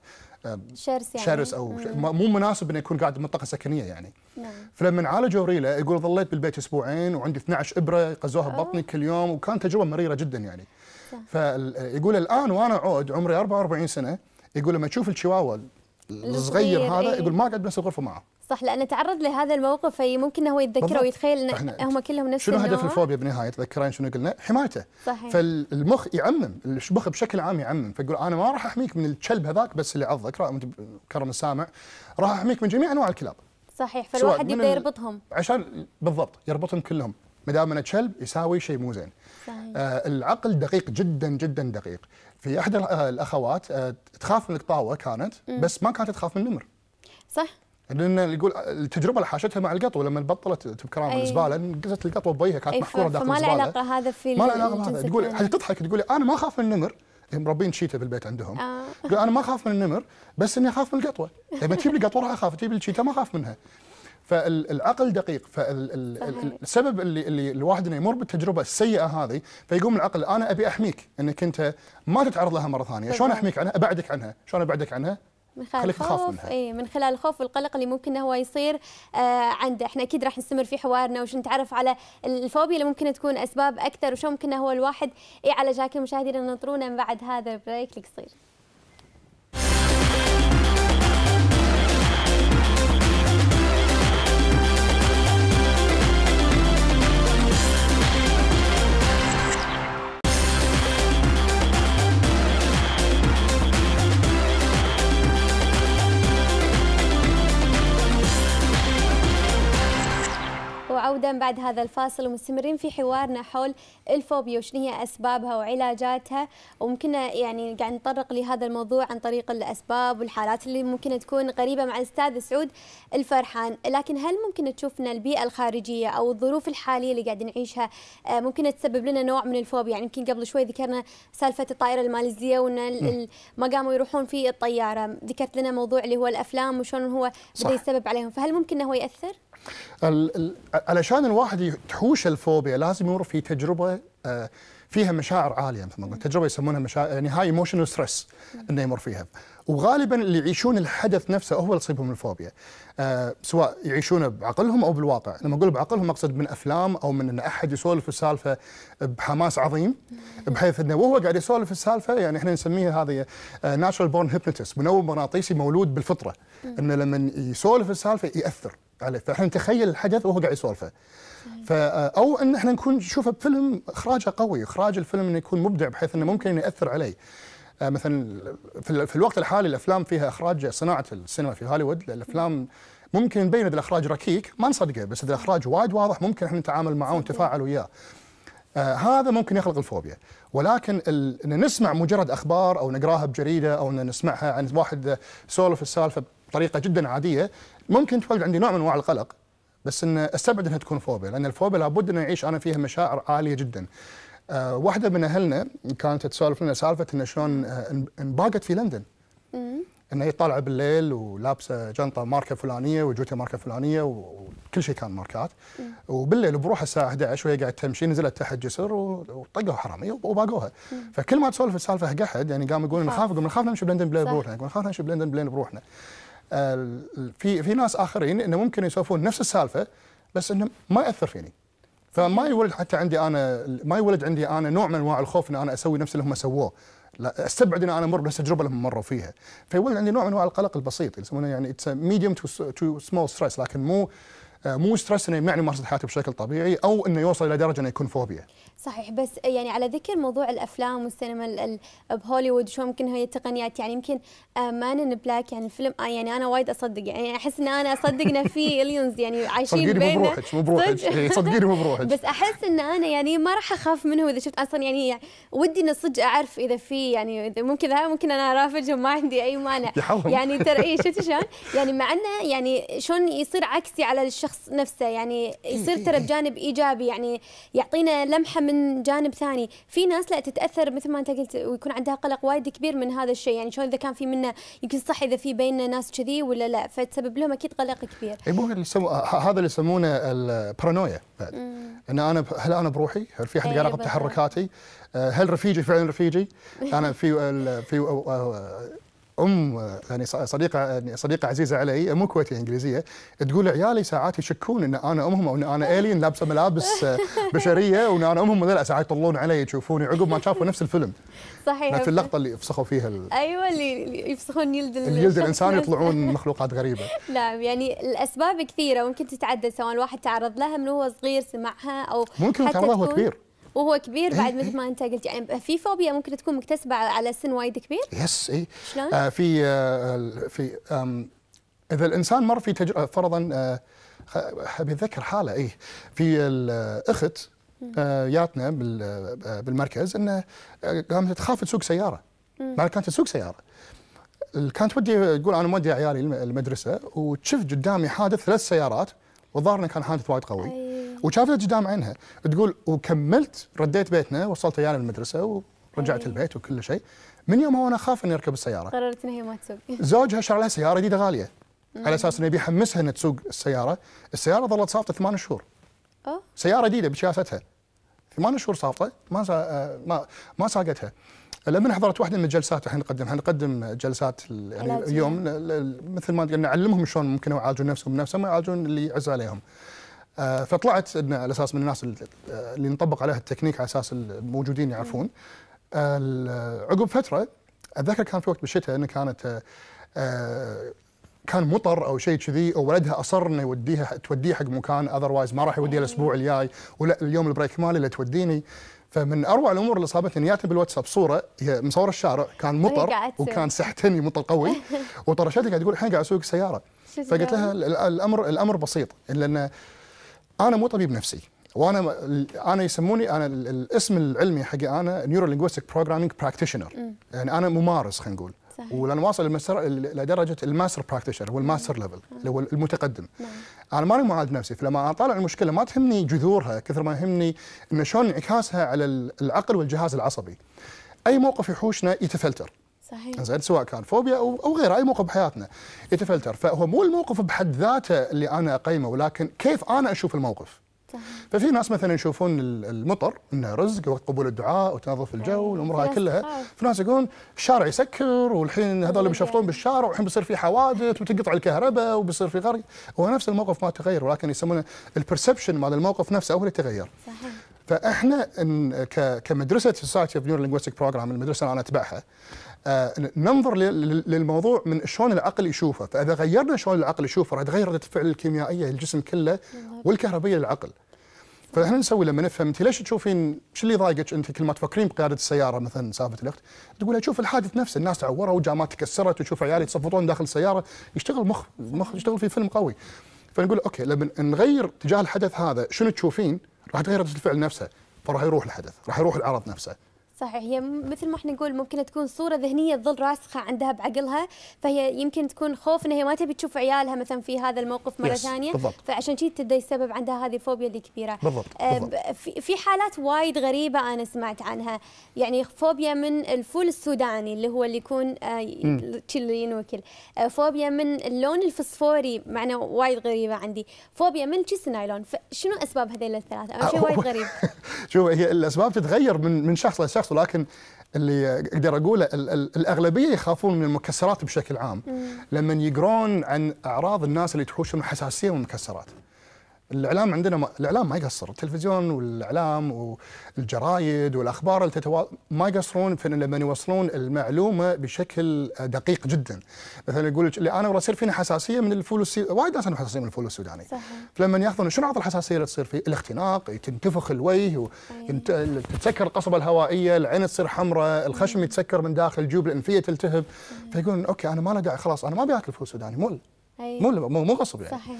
شرس يعني شرس او مم. مو مناسب انه يكون قاعد بمنطقه سكنيه يعني نعم فلما عالجوا ريلا يقول ظليت بالبيت اسبوعين وعندي 12 ابره قزوها ببطني كل يوم وكانت تجربه مريره جدا يعني فيقول الان وانا عود عمري 44 سنه يقول لما اشوف الشواوا الصغير هذا إيه. يقول ما قاعد بنفس الغرفه معه صح لانه تعرض لهذا الموقف في ممكن هو يتذكره ويتخيل ان هم كلهم نفس شنو هدف الفوبيا بالنهايه تذكرين شنو قلنا؟ حمايته صحيح فالمخ يعمم المخ بشكل عام يعمم فيقول انا ما راح احميك من الكلب هذاك بس اللي عضك كرم السامع راح احميك من جميع انواع الكلاب صحيح فالواحد يبدا يربطهم عشان بالضبط يربطهم كلهم ما دام انا كلب يساوي شيء مو زين صحيح. آه العقل دقيق جدا جدا دقيق في احدى آه، الاخوات آه تخاف من القطاوه كانت بس ما كانت تخاف من النمر صح لان يقول التجربه اللي حاشتها مع القطوه لما بطلت تبكران أيه. الزباله قست القطوه ببيها كانت محفوره داخل الزباله ما له علاقه هذا في ما له علاقه هذا تقول حتى تضحك تقول انا ما اخاف من النمر مربين شيتا بالبيت عندهم آه. تقول انا ما اخاف من النمر بس اني اخاف من القطوه لما يعني تجيب لي قطوه راح اخاف تجيب لي ما اخاف منها فالعقل دقيق فالسبب اللي اللي الواحد انه يمر بالتجربه السيئه هذه فيقوم العقل انا ابي احميك انك انت ما تتعرض لها مره ثانيه شلون احميك عنها ابعدك عنها شلون ابعدك عنها من خلال الخوف اي من خلال الخوف والقلق اللي ممكن هو يصير آه عنده احنا اكيد راح نستمر في حوارنا وش نتعرف على الفوبيا اللي ممكن تكون اسباب اكثر وشو ممكن هو الواحد يعالجها إيه كل مشاهدينا ننطرونا من بعد هذا البريك القصير عودا بعد هذا الفاصل ومستمرين في حوارنا حول الفوبيا وشنو هي اسبابها وعلاجاتها وممكن يعني قاعد نطرق لهذا الموضوع عن طريق الاسباب والحالات اللي ممكن تكون غريبه مع الاستاذ سعود الفرحان، لكن هل ممكن تشوفنا البيئه الخارجيه او الظروف الحاليه اللي قاعد نعيشها آه، ممكن تسبب لنا نوع من الفوبيا؟ يعني يمكن قبل شوي ذكرنا سالفه الطائره الماليزيه وان ما قاموا يروحون في الطياره، ذكرت لنا موضوع اللي هو الافلام وشلون هو بدا يسبب عليهم، فهل ممكن انه هو ياثر؟ علشان الواحد تحوش الفوبيا لازم يمر في تجربه آه، فيها مشاعر عاليه مثل ما قلت تجربه يسمونها مشاعر يعني هاي ايموشنال ستريس انه يمر فيها وغالبا اللي يعيشون الحدث نفسه هو اللي تصيبهم الفوبيا أه سواء يعيشونه بعقلهم او بالواقع لما اقول بعقلهم اقصد من افلام او من ان احد يسولف السالفه بحماس عظيم بحيث انه وهو قاعد يسولف السالفه يعني احنا نسميها هذه ناتشرال بورن هيبنتس منوم مغناطيسي مولود بالفطره انه لما يسولف السالفه ياثر عليه فاحنا نتخيل الحدث وهو قاعد يسولفه آه، او ان احنا نكون نشوفه بفيلم اخراجه قوي، اخراج الفيلم انه يكون مبدع بحيث انه ممكن انه ياثر علي. آه، مثلا في الوقت الحالي الافلام فيها اخراج صناعه السينما في هوليوود، الافلام ممكن نبين اذا الاخراج ركيك ما نصدقه، بس اذا الاخراج وايد واضح ممكن احنا نتعامل معاه ونتفاعل وياه. آه هذا ممكن يخلق الفوبيا ولكن ان نسمع مجرد اخبار او نقراها بجريده او ان نسمعها عن واحد سولف السالفه بطريقه جدا عاديه ممكن تولد عندي نوع من انواع القلق بس ان استبعد انها تكون فوبيا لان الفوبيا لابد انه يعيش انا فيها مشاعر عاليه جدا أه واحده من اهلنا كانت تسولف لنا سالفه انه شلون آه، انباقت في لندن انه هي طالعه بالليل ولابسه جنطه ماركه فلانيه وجوتي ماركه فلانيه وكل شيء كان ماركات وبالليل بروحها الساعه 11 وهي قاعد تمشي نزلت تحت جسر وطقوا حرامي وباقوها فكل ما تسولف السالفه حق احد يعني قام يقول نخاف نخاف نمشي بلندن بليل بروحنا نخاف نمشي بلندن بليل بروحنا في في ناس اخرين انه ممكن يسولفون نفس السالفه بس انه ما ياثر فيني فما إيه. يولد حتى عندي انا ما يولد عندي انا نوع من انواع الخوف ان انا اسوي نفس اللي هم سووه لا استبعد ان انا امر بنفس التجربه اللي هم مروا فيها فيولد عندي نوع من انواع القلق البسيط يسمونه يعني ميديوم تو سمول ستريس لكن مو آه، مو ستريس انه يعني يمارس حياته بشكل طبيعي او انه يوصل الى درجه انه يكون فوبيا. صحيح بس يعني على ذكر موضوع الافلام والسينما بهوليوود شو ممكن هي التقنيات يعني يمكن آه، مان ان بلاك يعني الفيلم آه، يعني انا وايد اصدق يعني احس ان انا اصدق انه في اليونز [laughs] يعني عايشين بيننا مو بروحك مو بروحك إيه، صدقيني مو بروحك بس احس ان انا يعني ما راح اخاف منهم اذا شفت اصلا يعني ودي ان صدق اعرف اذا في يعني اذا ممكن هاي ممكن انا ارافقهم ما عندي اي مانع يعني ترى اي شفت شلون؟ يعني مع انه يعني شلون يصير عكسي على الشخص الشخص نفسه يعني إيه، يصير إيه، ترى إيه. بجانب ايجابي يعني يعطينا لمحه من جانب ثاني في ناس لا تتاثر مثل ما انت قلت ويكون عندها قلق وايد كبير من هذا الشيء يعني شلون اذا كان في منه يمكن صح اذا في بيننا ناس كذي ولا لا فتسبب لهم اكيد قلق كبير اي مو هذا اللي يسمونه البارانويا بعد ان انا هل انا بروحي هل في احد قاعد يراقب تحركاتي آه، هل رفيجي فعلا رفيجي [laughs] انا في في آه، آه، ام يعني صديقه صديقه عزيزه علي مو كويتيه انجليزيه تقول عيالي ساعات يشكون ان انا امهم او ان انا الين لابسه ملابس بشريه وان انا امهم ساعات يطلون علي يشوفوني عقب ما شافوا نفس الفيلم صحيح نفس اللقطه اللي يفسخوا فيها ال... ايوه اللي يفسخون يلد يلد الانسان يطلعون [laughs] مخلوقات غريبه نعم يعني الاسباب كثيره ممكن تتعدد سواء الواحد تعرض لها من هو صغير سمعها او ممكن تعرضها وهو كبير وهو كبير بعد إيه، مثل إيه. ما انت قلت يعني في فوبيا ممكن تكون مكتسبه على سن وايد كبير يس اي شلون آه في آه في اذا الانسان مر في تجربه فرضا آه اتذكر حاله اي في الاخت آه، جاتنا آه بالمركز انه آه، قامت تخاف تسوق سياره ما كانت تسوق سياره كانت ودي تقول انا مودي عيالي المدرسه وشفت قدامي حادث ثلاث سيارات وظهرنا كان حادث وايد قوي أيه. وشافت قدام عينها تقول وكملت رديت بيتنا وصلت ايانا المدرسه ورجعت أي. أيوه. البيت وكل شيء من يومها وانا اخاف اني اركب السياره قررت ان هي ما تسوق زوجها شرى لها سياره جديده غاليه على اساس انه بيحمسها انها تسوق السياره السياره ظلت صافطه ثمان شهور أوه. سياره جديده بشياستها ثمان شهور صافطه ما سا... آه، ما ما ساقتها لما حضرت واحده من الجلسات الحين نقدم نقدم جلسات يعني اليوم مثل ما قلنا نعلمهم شلون ممكن يعالجون نفسهم بنفسهم ويعالجون اللي يعز عليهم فطلعت ان على اساس من الناس اللي نطبق عليها التكنيك على اساس الموجودين يعرفون عقب فتره اتذكر كان في وقت بالشتاء ان كانت آه، كان مطر او شيء كذي وولدها اصر انه يوديها توديه حق مكان اذروايز ما راح يوديها الاسبوع الجاي ولا اليوم البريك مالي لا توديني فمن اروع الامور اللي صابتني جاتني بالواتساب صوره هي مصوره الشارع كان مطر وكان سحتني مطر قوي [laughs] وطرشتني قاعد تقول الحين قاعد اسوق السياره فقلت لها الامر الامر بسيط الا انه انا مو طبيب نفسي وانا انا يسموني انا الاسم العلمي حقي انا نيورو لينغويستيك بروجرامينج براكتيشنر يعني انا ممارس خلينا نقول ولان واصل لدرجه الماستر هو والماستر ليفل اللي هو المتقدم نعم. انا ماني معالج نفسي فلما اطالع المشكله ما تهمني جذورها كثر ما يهمني انه شلون انعكاسها على العقل والجهاز العصبي اي موقف يحوشنا يتفلتر صحيح زين سواء كان فوبيا او او غيره اي موقف بحياتنا يتفلتر فهو مو الموقف بحد ذاته اللي انا اقيمه ولكن كيف انا اشوف الموقف صحيح. ففي ناس مثلا يشوفون المطر انه رزق وقت قبول الدعاء وتنظف الجو والامور هاي كلها في ناس يقولون الشارع يسكر والحين هذول بيشفطون بالشارع والحين بيصير في حوادث وتقطع الكهرباء وبيصير في غرق هو نفس الموقف ما تغير ولكن يسمونه البرسبشن مال الموقف نفسه هو اللي تغير صحيح. فاحنا كمدرسه سوسايتي اوف نيورو لينغويستيك بروجرام المدرسه اللي انا اتبعها آه، ننظر للموضوع من شلون العقل يشوفه فاذا غيرنا شلون العقل يشوفه راح تغير رده الفعل الكيميائيه للجسم كله والكهربيه للعقل فاحنا نسوي لما نفهم انت ليش تشوفين شو اللي ضايقك انت كل ما تفكرين بقياده السياره مثلا سالفه الاخت تقول لها شوف الحادث نفسه الناس تعوروا وجامات تكسرت وتشوف عيالي يتصفطون داخل السياره يشتغل مخ مخ يشتغل في فيلم قوي فنقول اوكي لما نغير تجاه الحدث هذا شنو تشوفين راح تغير رده الفعل نفسها فراح يروح الحدث راح يروح العرض نفسه صحيح هي مثل ما احنا نقول ممكن تكون صورة ذهنية تظل راسخة عندها بعقلها فهي يمكن تكون خوف انها هي ما تبي تشوف عيالها مثلا في هذا الموقف مرة ثانية بالضبط. فعشان كذي تبدا يسبب عندها هذه الفوبيا اللي كبيرة بالضبط. بالضبط. في حالات وايد غريبة انا سمعت عنها يعني فوبيا من الفول السوداني اللي هو اللي يكون اللي آه، ينوكل آه، فوبيا من اللون الفسفوري معنى وايد غريبة عندي فوبيا من كيس النايلون فشنو اسباب هذيل الثلاثة؟ شيء وايد غريب [laughs] شوف هي الاسباب تتغير من من شخص لشخص الشخص ولكن اللي اقدر اقوله الاغلبيه يخافون من المكسرات بشكل عام لما يقرون عن اعراض الناس اللي تحوشهم حساسيه من المكسرات الاعلام عندنا ما... الاعلام ما يقصر التلفزيون والاعلام والجرايد والاخبار اللي تتوا... ما يقصرون في لما يوصلون المعلومه بشكل دقيق جدا مثلا يقول لك انا ورا يصير فينا حساسيه من الفول السي... وايد ناس عندهم حساسيه من الفول السوداني صحيح. فلما ياخذون شنو اعطى الحساسيه اللي تصير فيه الاختناق تنتفخ الوجه و... ينت... تتسكر القصبه الهوائيه العين تصير حمراء الخشم يتسكر من داخل الجيوب الانفيه تلتهب فيقولون اوكي انا ما له داعي خلاص انا ما بياكل فول سوداني مول أيوه. مو مو غصب يعني صحيح.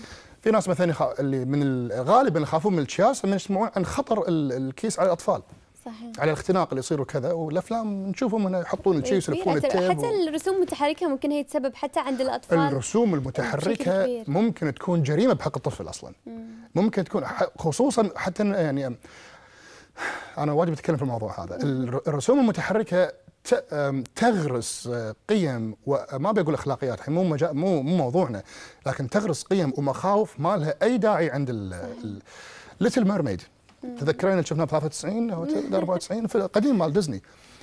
في ناس مثلا اللي من غالبا يخافون من التشياس من يسمعون عن خطر الكيس على الاطفال صحيح. على الاختناق اللي يصير وكذا والافلام نشوفهم هنا يحطون إيه، الشيء ويسلفون التيب حتى و... الرسوم المتحركه ممكن هي تسبب حتى عند الاطفال الرسوم المتحركه ممكن تكون جريمه بحق الطفل اصلا مم. ممكن تكون خصوصا حتى يعني انا واجب اتكلم في الموضوع هذا الرسوم المتحركه تغرس آه، قيم وما آه، بقول اخلاقيات الحين مو مو موضوعنا لكن تغرس قيم ومخاوف ما لها اي داعي عند ليتل ميرميد تذكرين شفناه ب 93 او 94 في القديم مال ديزني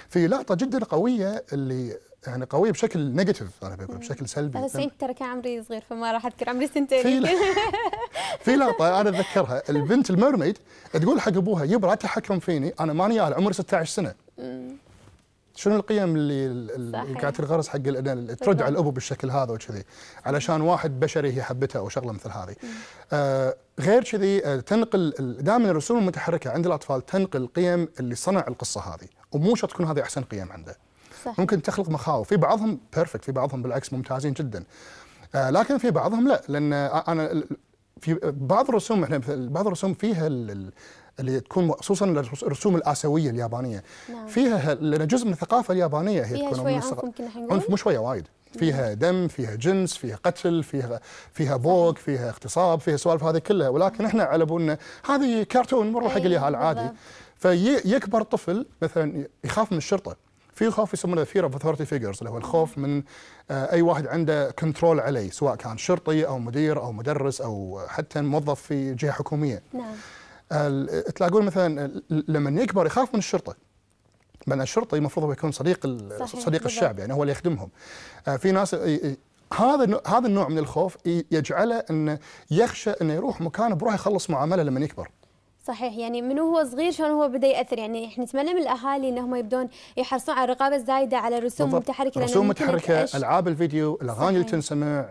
في لقطه جدا قويه اللي يعني قويه بشكل نيجاتيف انا بقول بشكل سلبي انا سنت ترى كان عمري صغير فما راح اذكر عمري سنتين في, لقطه انا اتذكرها البنت الميرميد تقول حق ابوها يبرا تحكم فيني انا ماني عمري 16 سنه شنو القيم اللي قاعد تنغرس حق ترد على الابو بالشكل هذا وكذي علشان واحد بشري هي حبته او شغله مثل هذه آه غير كذي آه، تنقل دائما الرسوم المتحركه عند الاطفال تنقل القيم اللي صنع القصه هذه ومو شرط تكون هذه احسن قيم عنده صحيح. ممكن تخلق مخاوف في بعضهم بيرفكت في بعضهم بالعكس ممتازين جدا آه لكن في بعضهم لا لان انا في بعض الرسوم احنا بعض الرسوم فيها اللي تكون خصوصا الرسوم الاسيويه اليابانيه نعم. فيها لان جزء من الثقافه اليابانيه هي تكون عنف الصغ... عنف, مو شويه وايد نعم. فيها دم فيها جنس فيها قتل فيها فيها بوق فيها اغتصاب فيها سوالف هذه كلها ولكن نعم. احنا على بالنا هذه كرتون نروح حق إيه، اليهال عادي فيكبر في طفل مثلا يخاف من الشرطه في خوف يسمونه فير اوف اثورتي فيجرز اللي هو الخوف نعم. من آه، اي واحد عنده كنترول عليه سواء كان شرطي او مدير او مدرس او حتى موظف في جهه حكوميه نعم تلاقون مثلا لما يكبر يخاف من الشرطه لان الشرطي المفروض هو يكون صديق صديق الشعب يعني هو اللي يخدمهم آه، في ناس هذا هذا النوع من الخوف يجعله انه يخشى انه يروح مكان بروح يخلص معامله لما يكبر صحيح يعني من هو صغير شلون هو بدا ياثر يعني احنا نتمنى من الاهالي انهم يبدون يحرصون على الرقابه الزايده على الرسوم المتحركه الرسوم المتحركه العاب الفيديو الاغاني اللي تنسمع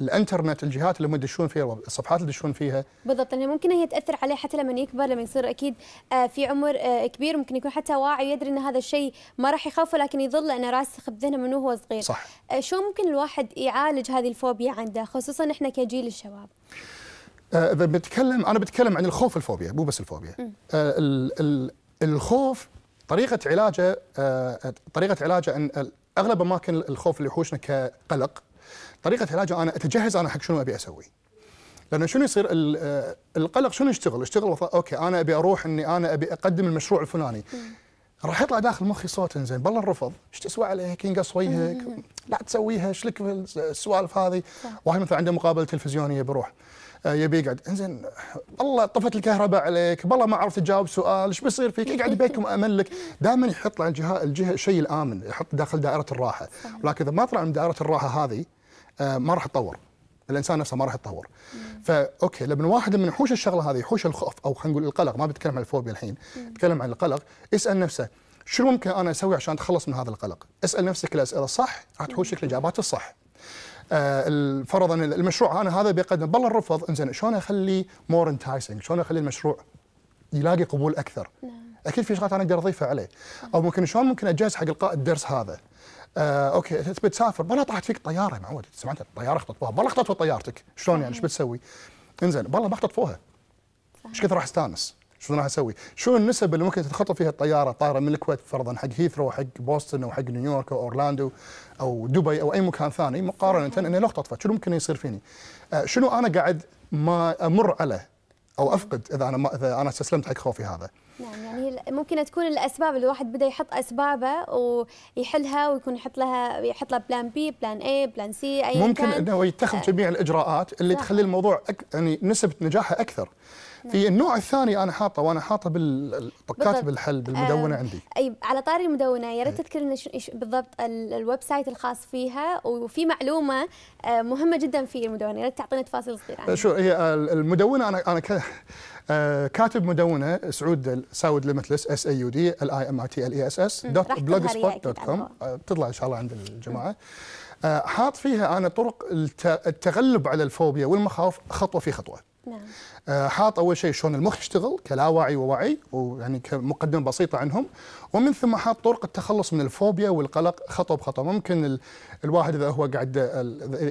الانترنت الجهات اللي هم يدشون فيها الصفحات اللي يدشون فيها بالضبط يعني ممكن هي تاثر عليه حتى لما يكبر لما يصير اكيد آه، في عمر آه، كبير ممكن يكون حتى واعي يدري ان هذا الشيء ما راح يخافه لكن يظل لانه راسخ بذهنه من هو صغير صح آه، شو ممكن الواحد يعالج هذه الفوبيا عنده خصوصا احنا كجيل الشباب آه، اذا بتكلم انا بتكلم عن الخوف الفوبيا مو بس الفوبيا آه، الخوف طريقه علاجه آه، طريقه علاجه ان اغلب اماكن الخوف اللي يحوشنا كقلق طريقه علاجه انا اتجهز انا حق شنو ابي اسوي لانه شنو يصير القلق شنو يشتغل يشتغل اوكي انا ابي اروح اني انا ابي اقدم المشروع الفلاني راح يطلع داخل مخي صوت انزين بالله الرفض ايش تسوى عليك ينقص وجهك لا تسويها ايش لك السوالف هذه واحد مثلا عنده مقابله تلفزيونيه بروح آه، يبي يقعد انزين والله طفت الكهرباء عليك والله ما عرفت تجاوب سؤال ايش بيصير فيك يقعد [laughs] بيكم املك دائما يحط على الجهه الجهه الشيء الامن يحط داخل دائره الراحه ولكن اذا ما طلع من دائره الراحه هذه آه، ما راح تطور الانسان نفسه ما راح يتطور فا اوكي لما واحد من يحوش الشغله هذه يحوش الخوف او خلينا نقول القلق ما بتكلم عن الفوبيا الحين بتكلم عن القلق اسال نفسه شو ممكن انا اسوي عشان اتخلص من هذا القلق اسال نفسك الاسئله الصح راح تحوشك الاجابات الصح آه، فرضا المشروع انا هذا بيقدم بالله رفض انزين شلون اخليه مور انتايسنج شلون اخلي المشروع يلاقي قبول اكثر نعم. اكيد في شغلات انا اقدر اضيفها عليه او ممكن شلون ممكن اجهز حق القاء الدرس هذا آه، اوكي انت بتسافر بالله طاحت فيك طياره معود سمعت الطياره اختطفوها بالله اختطفوا طيارتك شلون يعني ايش بتسوي؟ انزين بالله ما اختطفوها ايش كثر راح استانس شو راح اسوي؟ شو النسب اللي ممكن تتخطى فيها الطياره طايره من الكويت فرضا حق هيثرو حق بوسطن او حق نيويورك او اورلاندو او دبي او اي مكان ثاني مقارنه اني لو اختطفت شنو ممكن يصير فيني؟ آه، شنو انا قاعد ما امر عليه او افقد اذا انا ما اذا انا استسلمت حق خوفي هذا. نعم يعني ممكن تكون الاسباب الواحد بدا يحط اسبابه ويحلها ويكون يحط لها يحط لها بلان بي بلان اي بلان سي اي ممكن كان. انه يتخذ آه. جميع الاجراءات اللي صح. تخلي الموضوع أك... يعني نسبه نجاحه اكثر في نعم. النوع الثاني انا حاطه وانا حاطه بالطقات بالحل بالمدونه آه عندي اي على طاري المدونه يا ريت إيه. تذكرنا بالضبط الويب سايت الخاص فيها وفي معلومه آه، مهمه جدا في المدونه يا ريت تعطينا تفاصيل صغيره عنها. شو هي المدونه انا انا آه، كاتب مدونه سعود ساود ليمتلس اس اي يو دي ال اي ام اي تي ال اي اس اس دوت بلوج سبوت دوت كوم بتطلع آه، ان شاء الله عند الجماعه حاط فيها انا طرق التغلب على الفوبيا والمخاوف خطوه في خطوه نعم آه، حاط اول شيء شلون المخ يشتغل كلا وعي ووعي ويعني كمقدمه بسيطه عنهم ومن ثم حاط طرق التخلص من الفوبيا والقلق خطوه بخطوه ممكن ال... الواحد اذا هو قاعد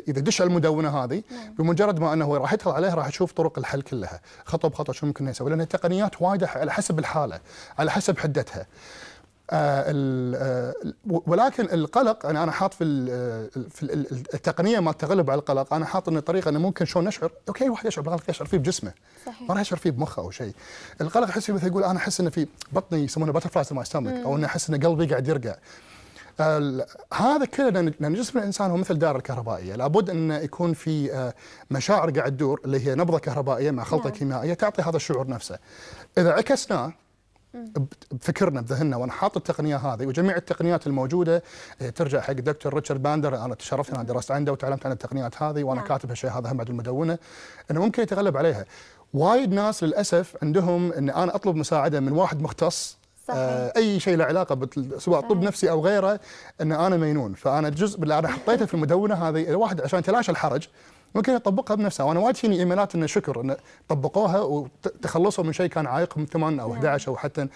اذا دش على المدونه هذه نعم. بمجرد ما انه راح يدخل عليها راح يشوف طرق الحل كلها خطوه بخطوه شو ممكن يسوي لان التقنيات وايده على حسب الحاله على حسب حدتها آه، آه، ولكن القلق انا يعني انا حاط في آه، في التقنيه ما تغلب على القلق انا حاط ان الطريقه انه ممكن شلون نشعر اوكي واحد يشعر بالقلق يشعر فيه بجسمه صحيح. ما راح يشعر فيه بمخه او شيء القلق يحس فيه مثل يقول انا احس انه في بطني يسمونه بترفلايز ماي ستامك او انه احس ان قلبي قاعد يرقع هذا كله لان جسم الانسان هو مثل دار الكهربائيه لابد ان يكون في مشاعر قاعد تدور اللي هي نبضه كهربائيه مع خلطه نعم. كيميائيه تعطي هذا الشعور نفسه اذا عكسناه بفكرنا بذهننا وانا حاط التقنيه هذه وجميع التقنيات الموجوده إيه، ترجع حق الدكتور ريتشارد باندر انا تشرفت انا درست عنده وتعلمت عن التقنيات هذه وانا نعم. كاتب هالشيء هذا بعد المدونه انه ممكن يتغلب عليها وايد ناس للاسف عندهم ان انا اطلب مساعده من واحد مختص صحيح. آه، اي شيء له علاقه بتل... سواء طب نفسي او غيره ان انا مينون فانا الجزء اللي انا حطيته في المدونه هذه الواحد عشان يتلاشى الحرج ممكن يطبقها بنفسها وانا وايد فيني ايميلات انه شكر انه طبقوها وتخلصوا من شيء كان عائقهم 8 او 11 نعم. او حتى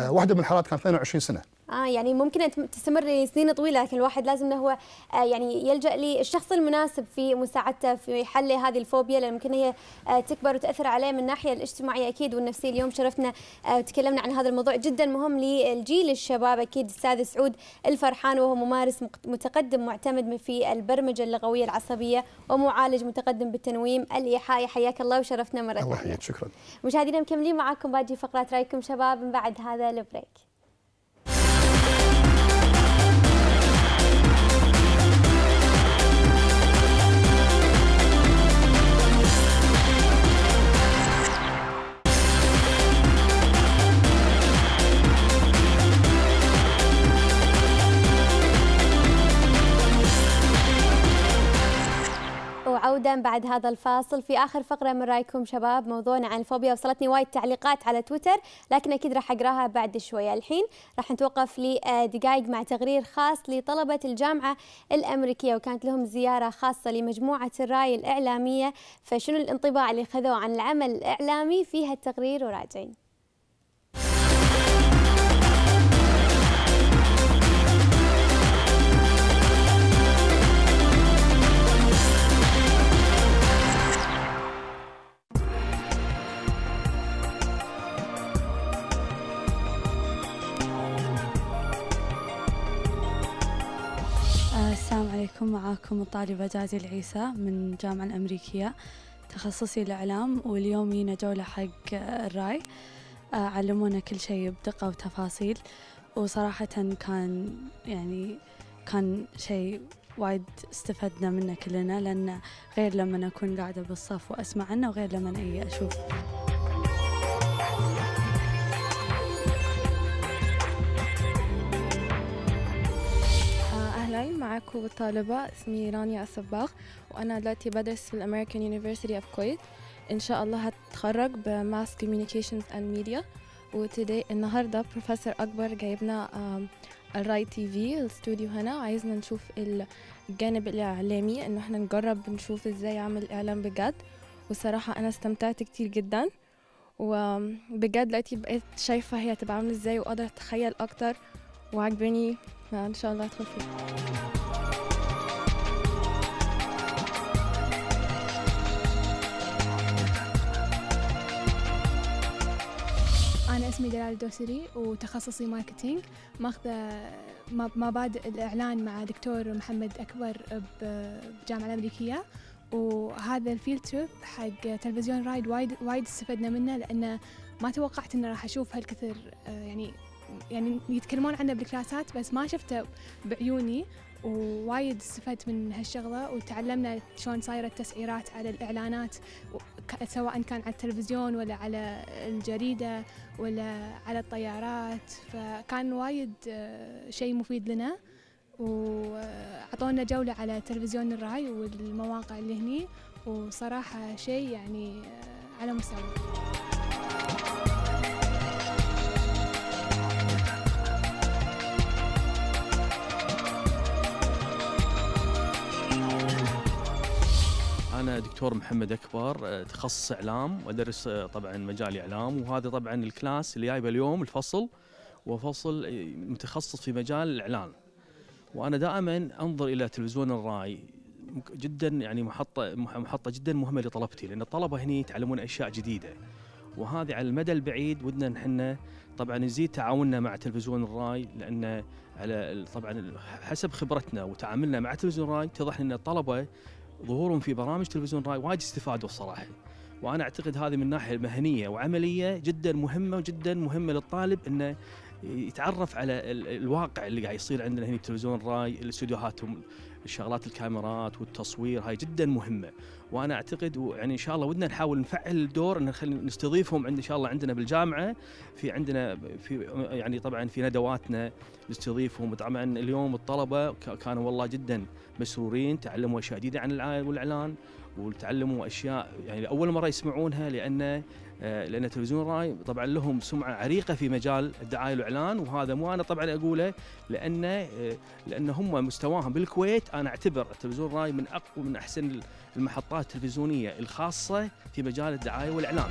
آه، واحده من الحالات كان 22 سنه اه يعني ممكن تستمر لسنين طويله لكن الواحد لازم أنه هو آه، يعني يلجا للشخص المناسب في مساعدته في حل هذه الفوبيا لان ممكن هي آه، تكبر وتاثر عليه من الناحيه الاجتماعيه اكيد والنفسيه اليوم شرفنا وتكلمنا آه، عن هذا الموضوع جدا مهم للجيل الشباب اكيد الاستاذ سعود الفرحان وهو ممارس متقدم معتمد في البرمجه اللغويه العصبيه ومعالج متقدم بالتنويم الايحائي حياك الله وشرفنا مره ثانيه الله يحييك شكرا مشاهدينا مكملين معاكم باقي فقرات رايكم شباب من بعد هذا البريك عودا بعد هذا الفاصل في اخر فقره من رايكم شباب موضوعنا عن الفوبيا وصلتني وايد تعليقات على تويتر لكن اكيد راح اقراها بعد شويه الحين راح نتوقف لدقائق مع تقرير خاص لطلبه الجامعه الامريكيه وكانت لهم زياره خاصه لمجموعه الراي الاعلاميه فشنو الانطباع اللي خذوه عن العمل الاعلامي في هالتقرير وراجعين السلام عليكم معاكم الطالبة جازي العيسى من الجامعة الأمريكية تخصصي الإعلام واليوم لينا جولة حق الراي آه، علمونا كل شيء بدقة وتفاصيل وصراحة كان يعني كان شيء وايد استفدنا منه كلنا لأن غير لما أكون قاعدة بالصف وأسمع عنه وغير لما أي أشوف معكم طالبة اسمي رانيا الصباغ وأنا دلوقتي بدرس في الأمريكان يونيفرسيتي أوف كويت إن شاء الله هتخرج بماس كوميونيكيشنز أند ميديا وتدي النهاردة بروفيسور أكبر جايبنا الراي تي في الاستوديو هنا عايزنا نشوف الجانب الإعلامي إن احنا نجرب نشوف إزاي عمل إعلام بجد وصراحة أنا استمتعت كتير جدا وبجد دلوقتي بقيت شايفة هي هتبقى عاملة إزاي وقادرة أتخيل أكتر وعجبني ان شاء الله ادخل أنا اسمي دلال الدوسري وتخصصي ماركتينج ماخذة مبادئ الإعلان مع دكتور محمد أكبر بجامعة الأمريكية وهذا الفيلد تريب حق تلفزيون رايد وايد وايد استفدنا منه لأنه ما توقعت إنه راح أشوف هالكثر آه، يعني يعني يتكلمون عنه بالكلاسات بس ما شفته بعيوني ووايد استفدت من هالشغلة وتعلمنا شلون صايرة التسعيرات على الإعلانات سواء كان على التلفزيون ولا على الجريدة ولا على الطيارات فكان وايد آه، شيء مفيد لنا وعطونا جولة على تلفزيون الراي والمواقع اللي هني وصراحة شيء يعني آه، على مستوى أنا دكتور محمد أكبر آه، تخصص إعلام وأدرس آه، طبعا مجال إعلام وهذا طبعا الكلاس اللي جايبه اليوم الفصل وفصل آه، متخصص في مجال الإعلان وأنا دائما أنظر إلى تلفزيون الرأي جدا يعني محطة محطة جدا مهمة لطلبتي لأن الطلبة هني يتعلمون أشياء جديدة وهذه على المدى البعيد ودنا نحن طبعا نزيد تعاوننا مع تلفزيون الراي لان على طبعا حسب خبرتنا وتعاملنا مع تلفزيون الراي تضح ان الطلبه ظهورهم في برامج تلفزيون راي وايد استفادوا الصراحه وانا اعتقد هذه من ناحيه مهنيه وعمليه جدا مهمه وجدا مهمه للطالب انه يتعرف على الواقع اللي قاعد يصير عندنا هنا بتلفزيون راي الاستديوهاتهم الشغلات الكاميرات والتصوير هاي جدا مهمه وانا اعتقد يعني ان شاء الله ودنا نحاول نفعل الدور ان نخلي نستضيفهم عند ان شاء الله عندنا بالجامعه في عندنا في يعني طبعا في ندواتنا نستضيفهم طبعا اليوم الطلبه كانوا والله جدا مسرورين تعلموا اشياء جديده عن العائد والاعلان وتعلموا اشياء يعني لاول مره يسمعونها لان آه، لان تلفزيون راي طبعا لهم سمعه عريقه في مجال الدعايه والاعلان وهذا مو انا طبعا اقوله لان آه، لان هم مستواهم بالكويت انا اعتبر تلفزيون راي من اقوى من احسن المحطات التلفزيونيه الخاصه في مجال الدعايه والاعلان.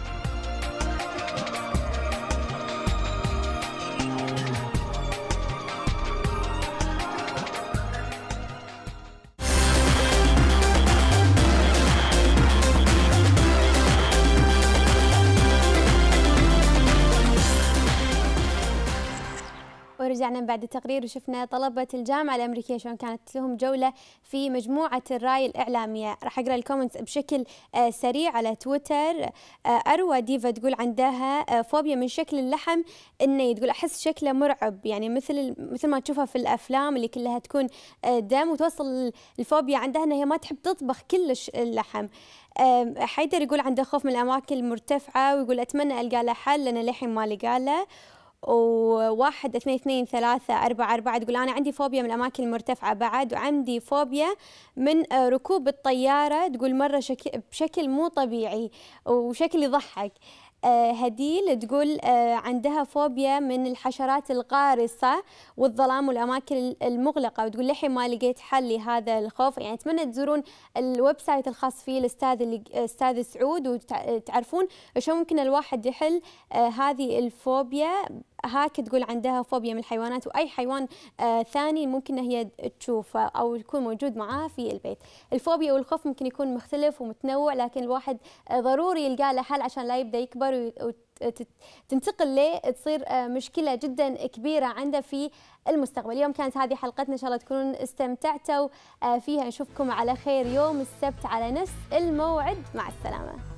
رجعنا بعد التقرير وشفنا طلبة الجامعة الأمريكية شلون كانت لهم جولة في مجموعة الرأي الإعلامية راح أقرأ الكومنتس بشكل آه، سريع على تويتر آه، أروى ديفا تقول عندها آه، فوبيا من شكل اللحم إنه تقول أحس شكله مرعب يعني مثل مثل ما تشوفها في الأفلام اللي كلها تكون دم وتوصل الفوبيا عندها أنها ما تحب تطبخ كلش اللحم حيدر يقول عنده خوف من الأماكن المرتفعة ويقول أتمنى ألقى له حل لأن للحين ما لقى له وواحد اثنين اثنين ثلاثة أربعة أربعة تقول أنا عندي فوبيا من الأماكن المرتفعة بعد وعندي فوبيا من آه، ركوب الطيارة تقول مرة شك... بشكل مو طبيعي وشكل يضحك آه، هديل تقول آه، عندها فوبيا من الحشرات القارصة والظلام والأماكن المغلقة وتقول لحي ما لقيت حل لهذا الخوف يعني أتمنى تزورون الويب سايت الخاص في الأستاذ الأستاذ سعود وتعرفون شو ممكن الواحد يحل هذه الفوبيا هاك تقول عندها فوبيا من الحيوانات واي حيوان آه، ثاني ممكن هي تشوفه او يكون موجود معاها في البيت الفوبيا والخوف ممكن يكون مختلف ومتنوع لكن الواحد آه، ضروري يلقى له حل عشان لا يبدا يكبر تنتقل ليه تصير آه، مشكلة جدا كبيرة عنده في المستقبل اليوم كانت هذه حلقتنا إن شاء الله تكونون استمتعتوا فيها نشوفكم على خير يوم السبت على نفس الموعد مع السلامة